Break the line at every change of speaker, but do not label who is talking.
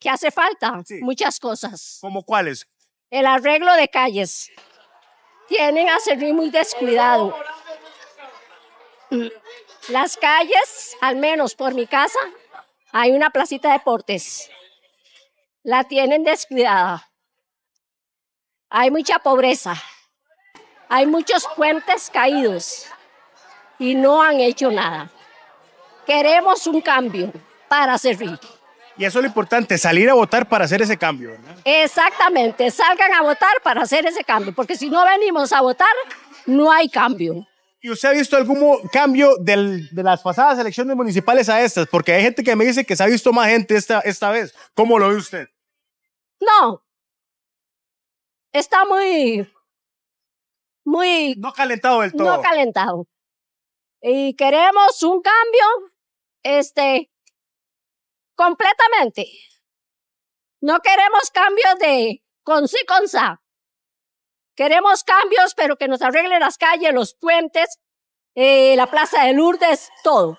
¿Qué hace falta muchas cosas. ¿Como cuáles? El arreglo de calles. Tienen a servir muy descuidado. Mm. Las calles, al menos por mi casa, hay una placita de deportes. La tienen descuidada. Hay mucha pobreza. Hay muchos puentes caídos y no han hecho nada. Queremos un cambio para servir.
Y eso es lo importante, salir a votar para hacer ese cambio, ¿verdad?
Exactamente, salgan a votar para hacer ese cambio, porque si no venimos a votar, no hay cambio.
¿Y usted ha visto algún cambio del, de las pasadas elecciones municipales a estas? Porque hay gente que me dice que se ha visto más gente esta, esta vez. ¿Cómo lo ve usted?
No. Está muy... Muy... No calentado del todo. No calentado. Y queremos un cambio, este, completamente. No queremos cambios de con sí, con sa. Queremos cambios, pero que nos arreglen las calles, los puentes, eh, la plaza de Lourdes, todo.